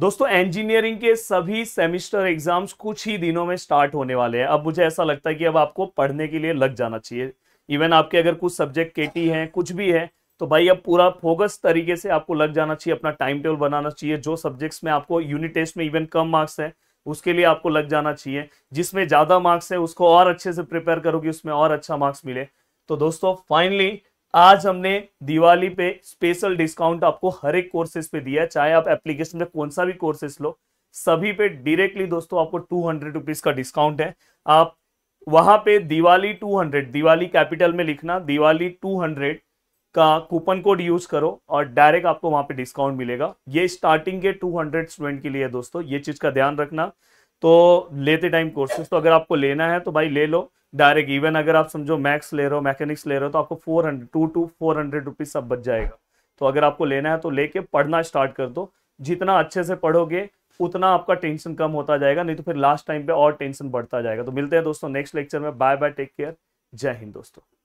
दोस्तों इंजीनियरिंग के सभी सेमिस्टर एग्जाम्स कुछ ही दिनों में स्टार्ट होने वाले हैं अब मुझे ऐसा लगता है कि अब आपको पढ़ने के लिए लग जाना चाहिए इवन आपके अगर कुछ सब्जेक्ट केटी हैं कुछ भी है तो भाई अब पूरा फोकस तरीके से आपको लग जाना चाहिए अपना टाइम टेबल बनाना चाहिए जो सब्जेक्ट्स में आपको यूनिट टेस्ट में इवन कम मार्क्स है उसके लिए आपको लग जाना चाहिए जिसमें ज़्यादा मार्क्स है उसको और अच्छे से प्रिपेयर करोगे उसमें और अच्छा मार्क्स मिले तो दोस्तों फाइनली आज हमने दिवाली पे स्पेशल डिस्काउंट आपको हर एक कोर्सेज पे दिया चाहे आप एप्लीकेशन में कौन सा भी कोर्सेस लो सभी पे डायरेक्टली दोस्तों आपको टू हंड्रेड रुपीज का डिस्काउंट है आप वहां पे Diwali two hundred Diwali capital में लिखना दिवाली टू हंड्रेड का कूपन कोड यूज करो और डायरेक्ट आपको वहां पे डिस्काउंट मिलेगा ये स्टार्टिंग के 200 स्टूडेंट के लिए दोस्तों ये चीज का ध्यान रखना तो लेते टाइम कोर्सेज तो अगर आपको लेना है तो भाई ले लो डायरेक्ट इवन अगर आप समझो मैक्स ले रहे हो मैकेनिक्स ले रहे हो तो आपको four hundred to two four hundred rupees सब बच जाएगा तो अगर आपको लेना है तो लेके पढ़ना स्टार्ट कर दो जितना अच्छे से पढ़ोगे उतना आपका टेंशन कम होता जाएगा नहीं तो फिर लास्ट टाइम पे और टेंशन बढ़ता जाएगा तो मिलते हैं दोस्तों नेक्स्ट लेक्चर में बाय बाय टेक केयर जय हिंद दोस्तों